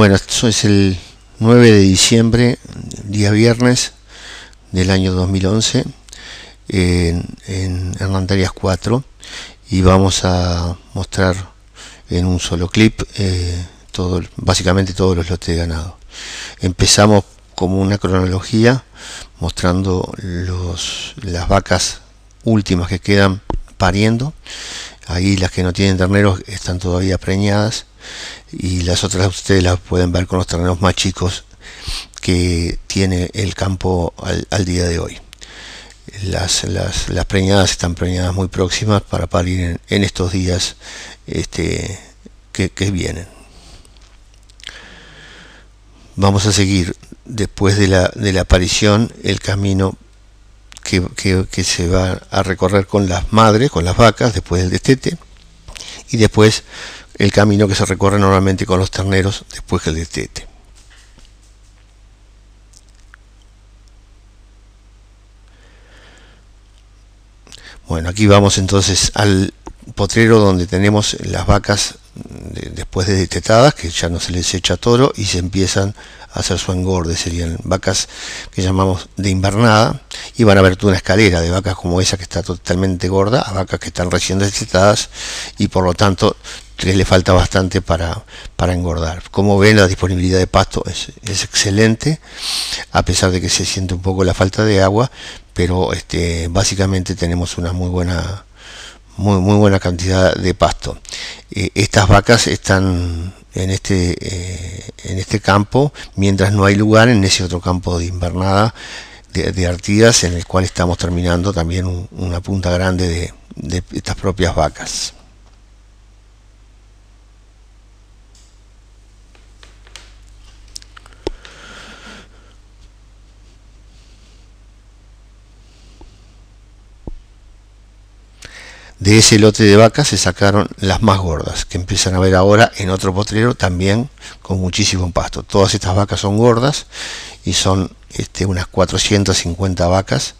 Bueno, esto es el 9 de diciembre, día viernes del año 2011, en, en Hernandarias 4, y vamos a mostrar en un solo clip eh, todo, básicamente todos los lotes de ganado. Empezamos como una cronología mostrando las vacas últimas que quedan pariendo. Ahí las que no tienen terneros están todavía preñadas y las otras ustedes las pueden ver con los terrenos más chicos que tiene el campo al, día de hoy. Las, preñadas están preñadas muy próximas para parir en, estos días este, que, vienen. Vamos a seguir después de la, aparición el camino que, que, se va a recorrer con las madres, con las vacas, después del destete, y después el camino que se recorre normalmente con los terneros después que el destete. Bueno, aquí vamos entonces al potrero donde tenemos las vacas después de destetadas, que ya no se les echa toro y se empiezan a hacer su engorde. Serían vacas que llamamos de invernada y van a ver toda una escalera de vacas como esa que está totalmente gorda a vacas que están recién destetadas y por lo tanto que le falta bastante para, para engordar. Como ven, la disponibilidad de pasto es, excelente, a pesar de que se siente un poco la falta de agua, pero este, básicamente tenemos una muy buena, muy, muy buena cantidad de pasto. Eh, estas vacas están en este, eh, en este campo, mientras no hay lugar en ese otro campo de invernada de, artidas Artigas, en el cual estamos terminando también una punta grande de estas propias vacas. de ese lote de vacas se sacaron las más gordas, que empiezan a ver ahora en otro potrero también con muchísimo pasto. Todas estas vacas son gordas y son este, unas 450 vacas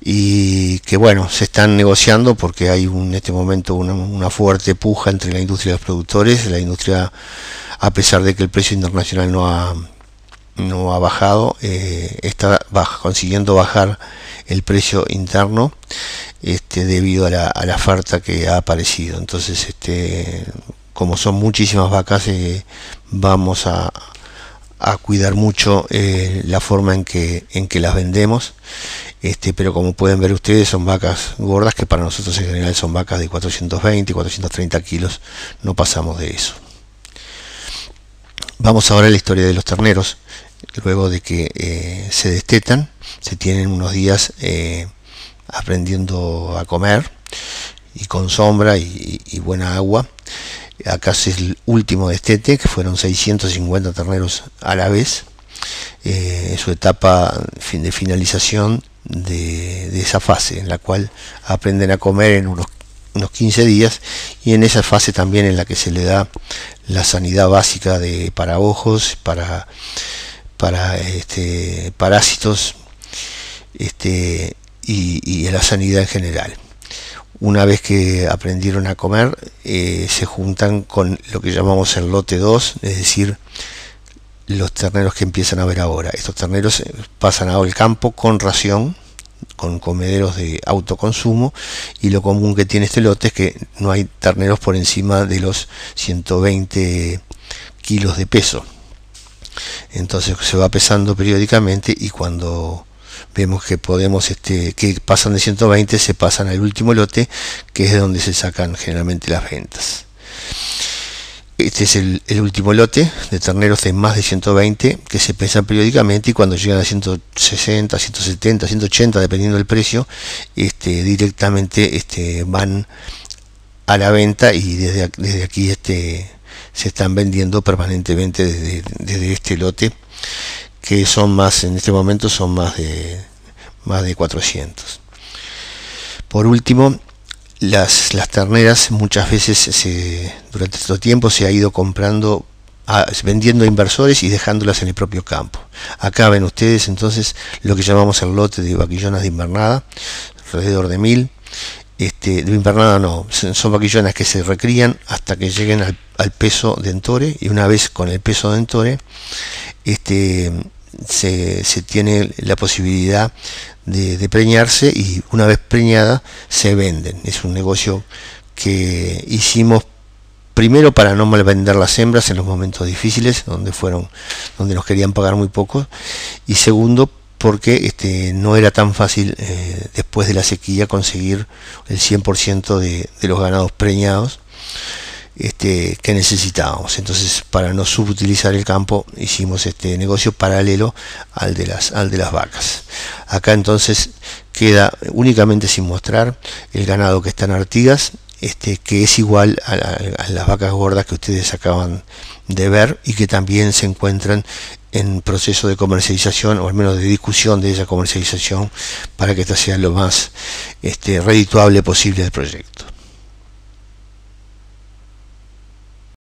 y que bueno, se están negociando porque hay en este momento una, fuerte puja entre la industria y los productores. La industria, a pesar de que el precio internacional no ha, no ha bajado, eh, está consiguiendo bajar el precio interno este, debido a la, a que ha aparecido. Entonces, este, como son muchísimas vacas, eh, vamos a, cuidar mucho eh, la forma en que, las vendemos. Este, pero como pueden ver ustedes, son vacas gordas que para nosotros en general son vacas de 420, 430 kilos. No pasamos de eso. Vamos ahora a la historia de los terneros. Luego de que eh, se destetan, se tienen unos días aprendiendo a comer y con sombra y, buena agua. Acá es el último destete, que fueron 650 terneros a la vez. Eh, su etapa de finalización de, esa fase, en la cual aprenden a comer en unos, 15 días y en esa fase también en la que se le da la sanidad básica de para ojos, para, para este, parásitos este, y, la sanidad en general. Una vez que aprendieron a comer, eh, se juntan con lo que llamamos el lote 2, es decir, los terneros que empiezan a ver ahora. Estos terneros eh, pasan al campo con ración, con comederos de autoconsumo y lo común que tiene este lote es que no hay terneros por encima de los 120 kilos de peso entonces se va pesando periódicamente y cuando vemos que podemos, este, que pasan de 120, se pasan al último lote, que es donde se sacan generalmente las ventas. Este es el, último lote de terneros de más de 120 que se pesan periódicamente y cuando llegan a 160, 170, 180, dependiendo del precio, este, directamente este, van a la venta y desde, desde aquí este, se están vendiendo permanentemente desde, desde este lote que son más, en este momento son más de, más de 400. Por último, las, las terneras muchas veces se, durante este tiempo se ha ido comprando, vendiendo inversores y dejándolas en el propio campo. Acá ven ustedes entonces lo que llamamos el lote de vaquillonas de invernada, alrededor de mil. Este, de invernada no, son vaquillonas que se recrían hasta que lleguen al, al peso de entore y una vez con el peso de entore, este, se, tiene la posibilidad de, de, preñarse y una vez preñada se venden. Es un negocio que hicimos primero para no malvender las hembras en los momentos difíciles donde fueron donde nos querían pagar muy poco y segundo porque este, no era tan fácil eh, después de la sequía conseguir el 100% de, de los ganados preñados este, que necesitábamos. Entonces, para no subutilizar el campo, hicimos este negocio paralelo al de las, al de las vacas. Acá entonces queda únicamente sin mostrar el ganado que está en Artigas, este, que es igual a, las vacas gordas que ustedes acaban de ver y que también se encuentran en proceso de comercialización o al menos de discusión de esa comercialización para que esta sea lo más este, redituable posible del proyecto.